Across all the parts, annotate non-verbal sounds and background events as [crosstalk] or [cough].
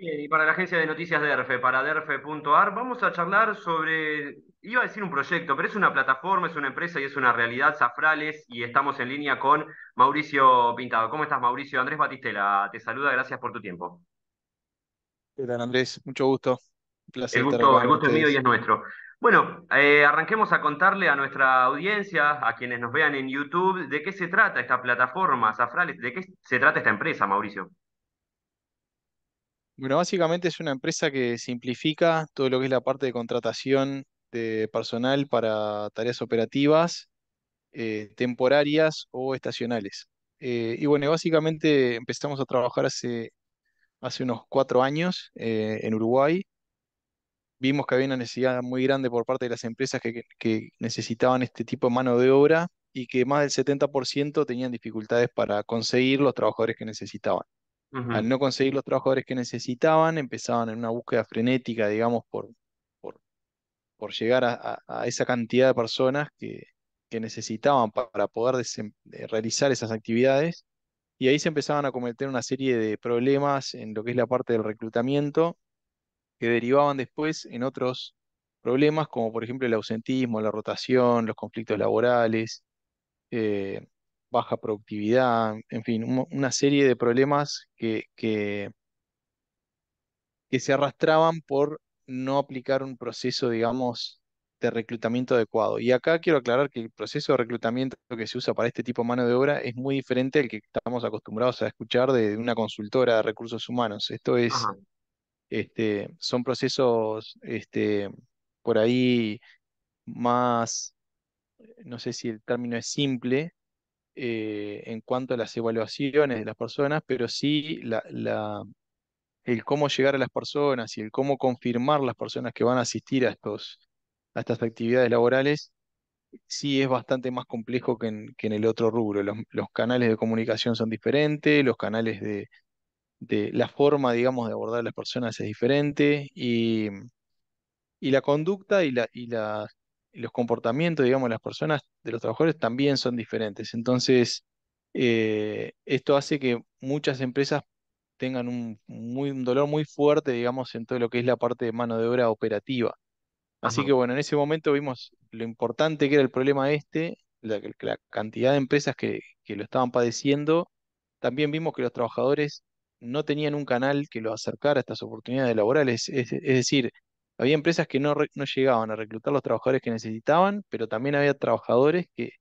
Bien, eh, y para la agencia de noticias DERFE, para DERFE.ar, vamos a charlar sobre, iba a decir un proyecto, pero es una plataforma, es una empresa y es una realidad, Zafrales, y estamos en línea con Mauricio Pintado. ¿Cómo estás, Mauricio? Andrés Batistela te saluda, gracias por tu tiempo. ¿Qué tal, Andrés? Mucho gusto. Un placer. El gusto, el gusto mío y es nuestro. Bueno, eh, arranquemos a contarle a nuestra audiencia, a quienes nos vean en YouTube, de qué se trata esta plataforma, Zafrales, de qué se trata esta empresa, Mauricio. Bueno, básicamente es una empresa que simplifica todo lo que es la parte de contratación de personal para tareas operativas, eh, temporarias o estacionales. Eh, y bueno, básicamente empezamos a trabajar hace, hace unos cuatro años eh, en Uruguay. Vimos que había una necesidad muy grande por parte de las empresas que, que necesitaban este tipo de mano de obra y que más del 70% tenían dificultades para conseguir los trabajadores que necesitaban. Al no conseguir los trabajadores que necesitaban, empezaban en una búsqueda frenética, digamos, por, por, llegar a, esa cantidad de personas que, necesitaban para poder eh, realizar esas actividades. Y ahí se empezaban a cometer una serie de problemas en lo que es la parte del reclutamiento, que derivaban después en otros problemas, como por ejemplo el ausentismo, la rotación, los conflictos laborales. Eh, baja productividad, en fin, una serie de problemas que, que, se arrastraban por no aplicar un proceso, digamos, de reclutamiento adecuado. Y acá quiero aclarar que el proceso de reclutamiento que se usa para este tipo de mano de obra es muy diferente al que estamos acostumbrados a escuchar de una consultora de recursos humanos. Esto es, este, son procesos este, por ahí más, no sé si el término es simple, eh, en cuanto a las evaluaciones de las personas, pero sí la, el cómo llegar a las personas y el cómo confirmar las personas que van a asistir a, estos, a estas actividades laborales, sí es bastante más complejo que en, el otro rubro. Los, canales de comunicación son diferentes, los canales de, la forma, digamos, de abordar a las personas es diferente y, la conducta y, la, y las los comportamientos, digamos, de las personas, de los trabajadores también son diferentes. Entonces, eh, esto hace que muchas empresas tengan un, muy, un dolor muy fuerte, digamos, en todo lo que es la parte de mano de obra operativa. Así que bueno, en ese momento vimos lo importante que era el problema este, la, cantidad de empresas que, lo estaban padeciendo. También vimos que los trabajadores no tenían un canal que los acercara a estas oportunidades laborales. es decir, había empresas que no, no llegaban a reclutar los trabajadores que necesitaban, pero también había trabajadores que,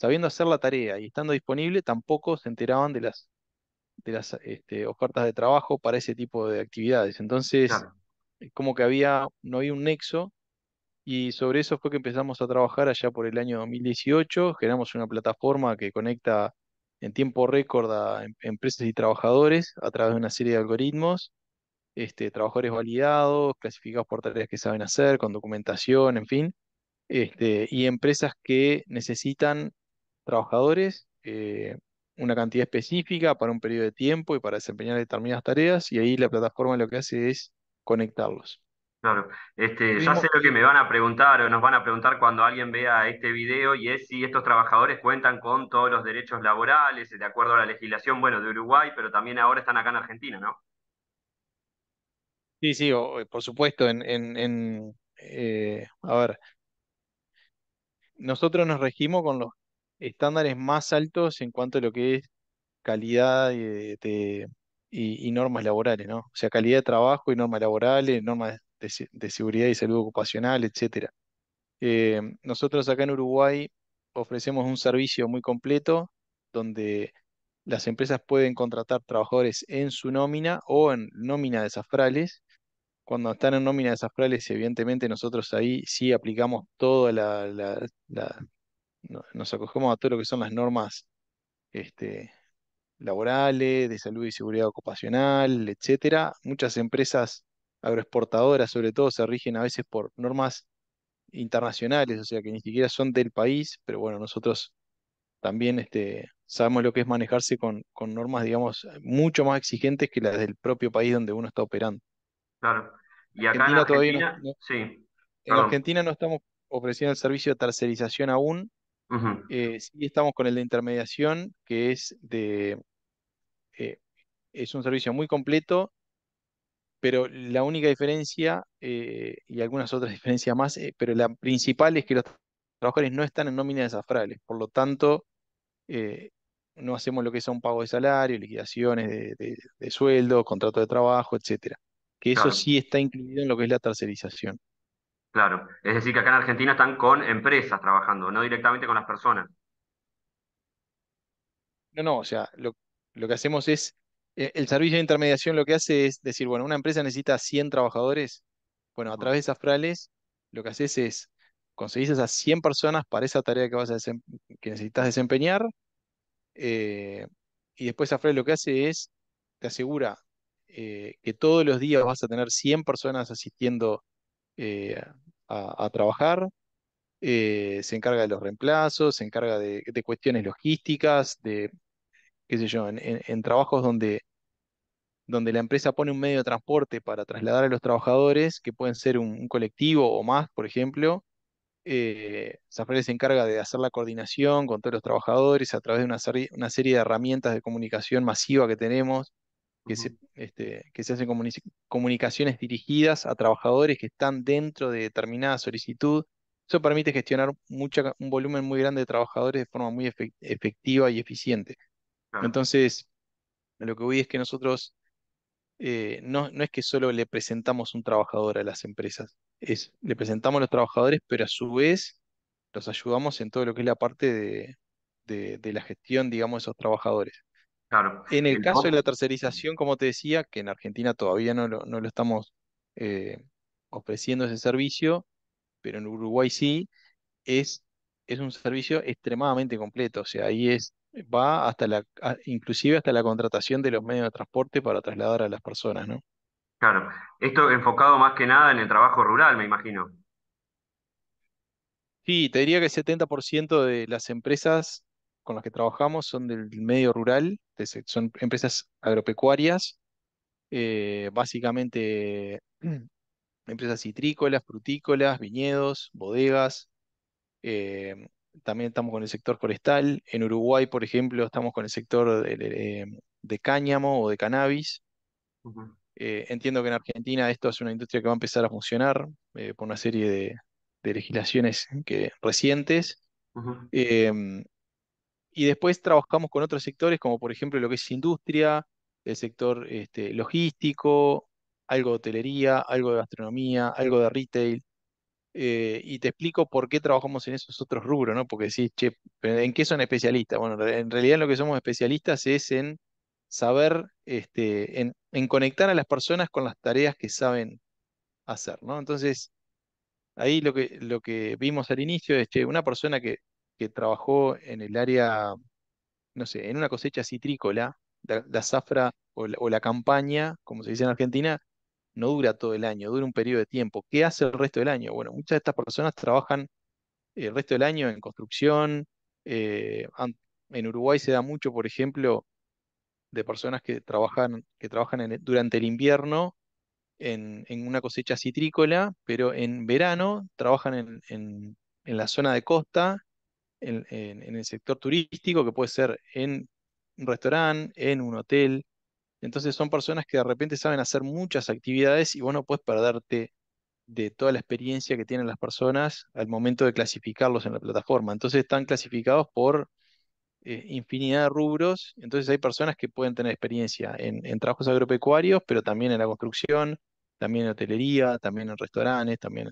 sabiendo hacer la tarea y estando disponible, tampoco se enteraban de las, de las este, ofertas de trabajo para ese tipo de actividades. Entonces, eh, como que había, no había un nexo y sobre eso fue que empezamos a trabajar allá por el año 2018. Generamos una plataforma que conecta en tiempo récord a em-, empresas y trabajadores a través de una serie de algoritmos este, trabajadores validados, clasificados por tareas que saben hacer, con documentación, en fin, este, y empresas que necesitan trabajadores, eh, una cantidad específica para un periodo de tiempo y para desempeñar determinadas tareas, y ahí la plataforma lo que hace es conectarlos. Claro, este, ya sé lo que me van a preguntar o nos van a preguntar cuando alguien vea este video y es si estos trabajadores cuentan con todos los derechos laborales de acuerdo a la legislación, bueno, de Uruguay, pero también ahora están acá en Argentina, ¿no? Sí, sí, eh, por supuesto, en, eh, a ver, nosotros nos regimos con los estándares más altos en cuanto a lo que es calidad eh, y, normas laborales, ¿no? O sea, calidad de trabajo y normas laborales, normas de, seguridad y salud ocupacional, etcétera. nosotros acá en Uruguay ofrecemos un servicio muy completo donde las empresas pueden contratar trabajadores en su nómina o en nómina de zafrales, cuando están en nóminas astrales, evidentemente nosotros ahí sí aplicamos toda la, nos acogemos a todo lo que son las normas este, laborales, de salud y seguridad ocupacional, etcétera. Muchas empresas agroexportadoras, sobre todo, se rigen a veces por normas internacionales, o sea que ni siquiera son del país, pero bueno, nosotros también este, sabemos lo que es manejarse con, con normas, digamos, mucho más exigentes que las del propio país donde uno está operando. Claro. Y en Argentina, todavía no, en Argentina no estamos ofreciendo el servicio de tercerización aún. Eh, sí estamos con el de intermediación, que es de eh, es un servicio muy completo, pero la única diferencia eh, y algunas otras [laughs] diferencias más, pero la principal es que los trabajadores no están en nómina de por lo tanto no hacemos lo que son un pago de salario, liquidaciones de, de sueldo, contrato de trabajo, etcétera que eso sí está incluido en lo que es la tercerización. Claro, es decir, que acá en Argentina están con empresas trabajando, no directamente con las personas. No, no, o sea, lo, que hacemos es, eh, el servicio de intermediación lo que hace es decir, bueno, una empresa necesita 100 trabajadores, bueno, a través de Safrales lo que haces es conseguir esas 100 personas para esa tarea que, vas a que necesitas desempeñar, eh, y después Afrales lo que hace es te asegura eh, que todos los días vas a tener 100 personas asistiendo eh, a, trabajar, eh, se encarga de los reemplazos, se encarga de, cuestiones logísticas, de, qué sé yo, en, trabajos donde, donde, la empresa pone un medio de transporte para trasladar a los trabajadores, que pueden ser un, colectivo o más, por ejemplo. Eh, se encarga de hacer la coordinación con todos los trabajadores a través de una serie de herramientas de comunicación masiva que tenemos. Este, que, se, hacen comunicaciones dirigidas a trabajadores que están dentro de determinada solicitud. Eso permite gestionar un volumen muy grande de trabajadores de forma muy efectiva y eficiente. Entonces, lo que voy es que nosotros eh, no, no es que solo le presentamos un trabajador a las empresas, es le presentamos a los trabajadores, pero a su vez los ayudamos en todo lo que es la parte de, de la gestión, digamos, de esos trabajadores. En el, caso de la tercerización, como te decía, que en Argentina todavía no lo, no lo estamos eh, ofreciendo ese servicio, pero en Uruguay sí, es, es un servicio extremadamente completo. O sea, ahí es, va hasta la, inclusive hasta la contratación de los medios de transporte para trasladar a las personas, ¿no? Claro. Esto enfocado más que nada en el trabajo rural, me imagino. Sí, te diría que el 70% de las empresas con las que trabajamos son del medio rural, son empresas agropecuarias, eh, básicamente [clears throat] empresas citrícolas, frutícolas, viñedos, bodegas. Em, también estamos con el sector forestal. En Uruguay, por ejemplo, estamos con el sector de, cáñamo o de cannabis. Eh, entiendo que en Argentina esto es una industria que va a empezar a funcionar eh, por una serie de, legislaciones que, recientes. Y después trabajamos con otros sectores, como por ejemplo lo que es industria, el sector este, logístico, algo de hotelería, algo de gastronomía, algo de retail. Eh, y te explico por qué trabajamos en esos otros rubros, ¿no? Porque decís, che, ¿en qué son especialistas? Bueno, en realidad lo que somos especialistas es en saber, este, en, conectar a las personas con las tareas que saben hacer, ¿no? Entonces, ahí lo que, lo que vimos al inicio es che, una persona que que trabajó en el área, no sé, en una cosecha citrícola, la, la zafra o la, campaña, como se dice en Argentina, no dura todo el año, dura un periodo de tiempo. ¿Qué hace el resto del año? Bueno, muchas de estas personas trabajan eh, el resto del año en construcción. Eh, en Uruguay se da mucho, por ejemplo, de personas que trabajan, que trabajan durante el invierno en, una cosecha citrícola, pero en verano trabajan en, en, la zona de costa en, el sector turístico, que puede ser en un restaurante, en un hotel. Entonces son personas que de repente saben hacer muchas actividades y vos no puedes perderte de toda la experiencia que tienen las personas al momento de clasificarlos en la plataforma. Entonces están clasificados por eh, infinidad de rubros. Entonces hay personas que pueden tener experiencia en, en, trabajos agropecuarios, pero también en la construcción, también en hotelería, también en restaurantes, también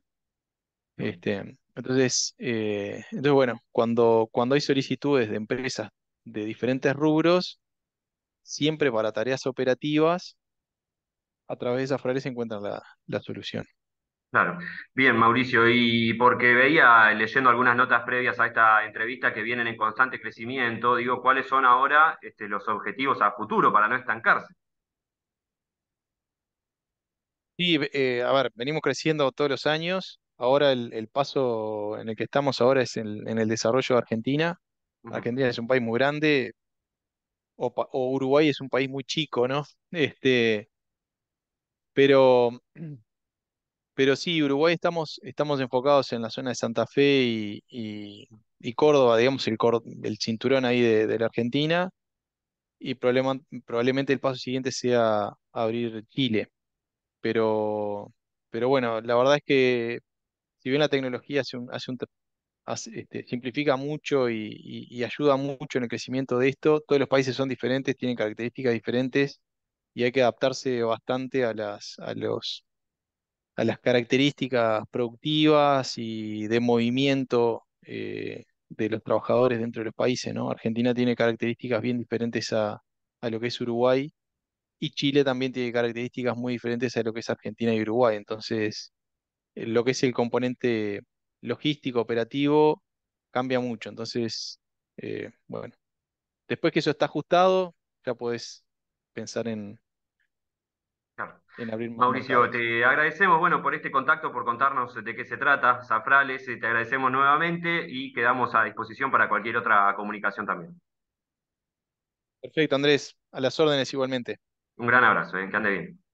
este, entonces, eh, entonces, bueno, cuando, cuando hay solicitudes de empresas de diferentes rubros, siempre para tareas operativas, a través de esas frales se encuentra la, solución. Claro. Bien, Mauricio, y porque veía leyendo algunas notas previas a esta entrevista que vienen en constante crecimiento, digo, ¿cuáles son ahora este, los objetivos a futuro para no estancarse? Sí, eh, a ver, venimos creciendo todos los años, Ahora el, paso en el que estamos ahora es en, el desarrollo de Argentina. Argentina es un país muy grande, o, Uruguay es un país muy chico, ¿no? [laughs] Este, pero, [clears throat] pero sí, Uruguay estamos, estamos enfocados en la zona de Santa Fe y, Córdoba, digamos, el, el cinturón ahí de, la Argentina. Y probablemente el paso siguiente sea abrir Chile. Pero, pero bueno, la verdad es que si bien la tecnología hace un, este, simplifica mucho y, ayuda mucho en el crecimiento de esto, todos los países son diferentes, tienen características diferentes y hay que adaptarse bastante a las, a los, a las características productivas y de movimiento eh, de los trabajadores dentro de los países. Argentina tiene características bien diferentes a lo que es Uruguay y Chile también tiene características muy diferentes a lo que es Argentina y Uruguay. Entonces, eh, lo que es el componente logístico, operativo, cambia mucho. Entonces, eh, bueno, después que eso está ajustado, ya podés pensar en, abrir más Mauricio, te agradecemos bueno, por este contacto, por contarnos de qué se trata, Zafrales, te agradecemos nuevamente y quedamos a disposición para cualquier otra comunicación también. Perfecto, Andrés, a las órdenes igualmente. Un gran abrazo, eh, que ande bien.